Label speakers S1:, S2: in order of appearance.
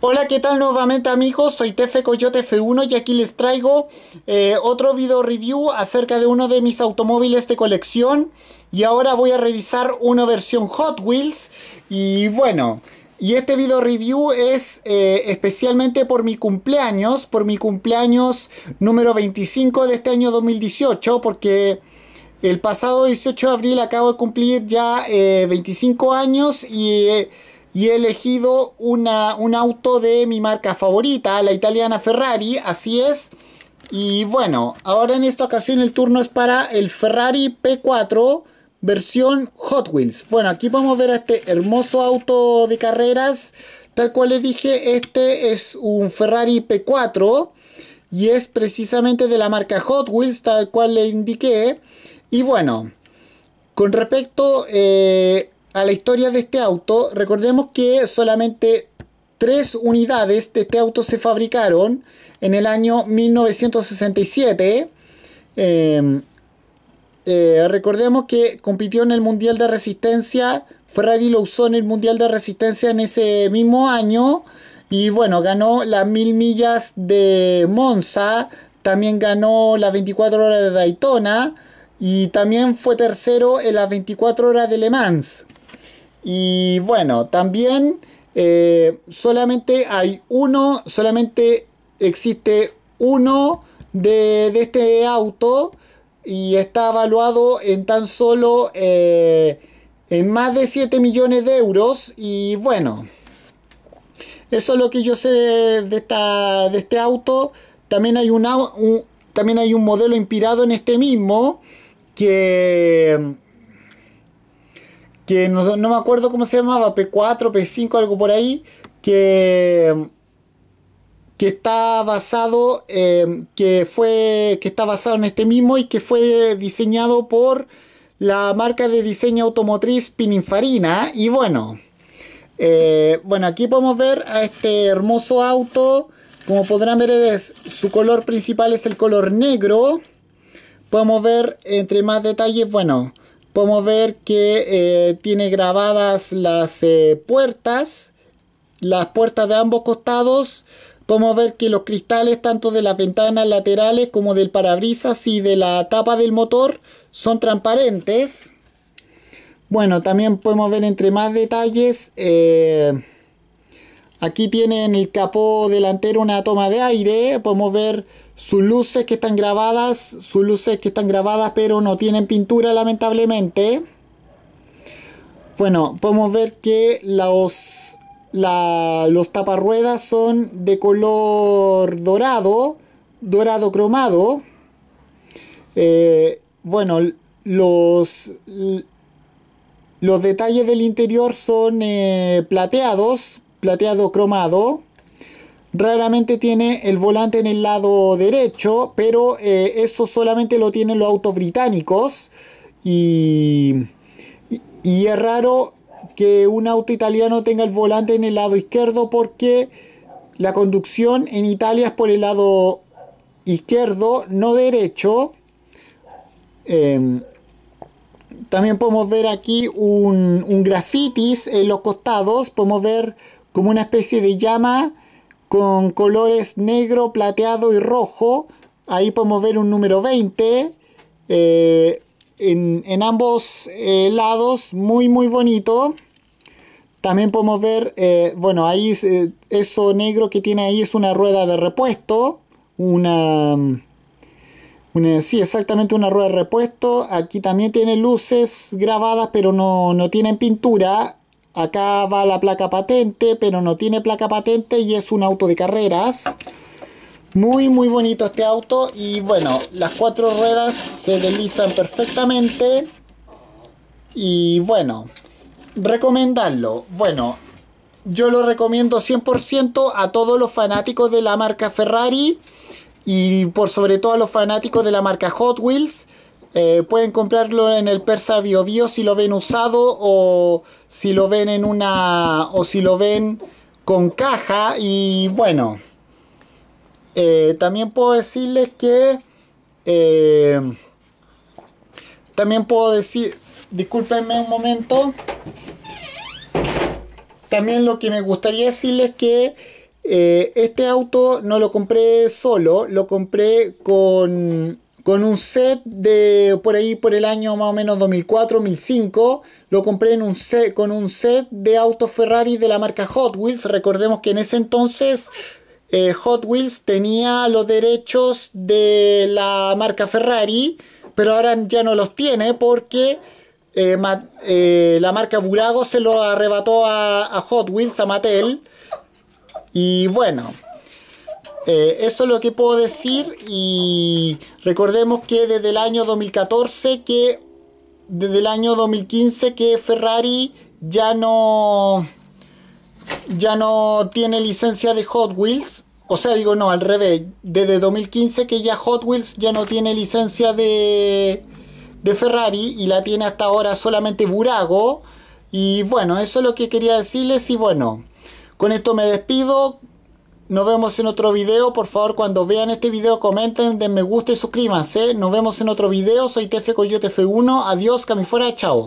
S1: Hola, ¿qué tal nuevamente amigos? Soy Tefe Coyote F1 y aquí les traigo eh, otro video review acerca de uno de mis automóviles de colección y ahora voy a revisar una versión Hot Wheels y bueno... Y este video review es eh, especialmente por mi cumpleaños, por mi cumpleaños número 25 de este año 2018, porque el pasado 18 de abril acabo de cumplir ya 25 eh, años y y he elegido una, un auto de mi marca favorita, la italiana Ferrari, así es. Y bueno, ahora en esta ocasión el turno es para el Ferrari P4 versión Hot Wheels. Bueno, aquí podemos ver a este hermoso auto de carreras. Tal cual le dije, este es un Ferrari P4 y es precisamente de la marca Hot Wheels, tal cual le indiqué. Y bueno, con respecto eh, a la historia de este auto, recordemos que solamente tres unidades de este auto se fabricaron en el año 1967. Em, eh, recordemos que compitió en el Mundial de Resistencia, Ferrari lo usó en el Mundial de Resistencia en ese mismo año y bueno, ganó las mil millas de Monza, también ganó las 24 horas de Daytona y también fue tercero en las 24 horas de Le Mans. Y bueno, también eh, solamente hay uno, solamente existe uno de, este auto y está evaluado en tan solo eh, en más de 7 millones de euros. Y bueno, eso es lo que yo sé de, esta, de este auto. También hay, también hay un modelo inspirado en este mismo que que no, me acuerdo cómo se llamaba, P4, P5, algo por ahí, que, que está basado, em, que fue, que está basado en este mismo y que fue diseñado por la marca de diseño automotriz Pininfarina. Y bueno, eh, bueno, aquí podemos ver a este hermoso auto. Como podrán ver, es, su color principal es el color negro. Podemos ver entre más detalles, bueno, Podemos ver que eh, tiene grabadas las eh, puertas, las puertas de ambos costados. Podemos ver que los cristales tanto de las ventanas laterales como del parabrisas y de la tapa del motor son transparentes. Bueno, también podemos ver entre más detalles. Eh, aquí aquí en el capó delantero una toma de aire. Podemos ver sus luces que están grabadas, sus luces que están grabadas pero no tienen pintura lamentablemente. Bueno, podemos ver que los, la, los taparruedas son de color dorado, dorado cromado. Eh, bueno, los, los detalles del interior son eh, plateados, plateado cromado. Raramente tiene el volante en el lado derecho, pero eh, eso solamente lo tienen los autos británicos. Y, es raro que un auto italiano tenga el volante en el lado izquierdo porque la conducción en Italia es por el lado izquierdo, no derecho. Em, también podemos ver aquí un, un grafitis en los costados, podemos ver como una especie de llama con colores negro, plateado y rojo. Ahí podemos ver un número 20 eh, en, ambos eh, lados, muy muy bonito. También podemos ver, eh, bueno, ahí eso negro que tiene ahí es una rueda de repuesto. Una, sí, exactamente una rueda de repuesto. Aquí también tiene luces grabadas, pero no, no tienen pintura. Acá va la placa patente, pero no tiene placa patente y es un auto de carreras. Muy muy bonito este auto y bueno, las cuatro ruedas se deslizan perfectamente. Y bueno, recomendarlo. Bueno, yo lo recomiendo 100% a todos los fanáticos de la marca Ferrari y por sobre todo a los fanáticos de la marca Hot Wheels eh, pueden comprarlo en el Persa Bio Bio si lo ven usado o si lo ven en una o si lo ven con caja y bueno eh, también puedo decirles que eh, también puedo decir discúlpenme un momento también lo que me gustaría decirles que este auto no lo compré solo lo compré con con un set de por ahí por el año más o menos 2004, 2005, lo compré en un con un set de autos Ferrari de la marca Hot Wheels. Recordemos que en ese entonces eh, Hot Wheels tenía los derechos de la marca Ferrari, pero ahora ya no los tiene porque eh, eh, la marca Burago se lo arrebató a, a Hot Wheels, a Mattel. Y bueno, eh, eso es lo que puedo decir y recordemos que desde el año 2014 que desde el año 2015 que Ferrari ya no ya no tiene licencia de Hot Wheels o sea digo no al revés desde 2015 que ya Hot Wheels ya no tiene licencia de de Ferrari y la tiene hasta ahora solamente Burago y bueno eso es lo que quería decirles y bueno con esto me despido nos vemos en otro video. Por favor, cuando vean este video, comenten, den me gusta y suscríbanse. Nos vemos en otro video. Soy Tefe Coyote F1. Adiós, cami fuera. Chao.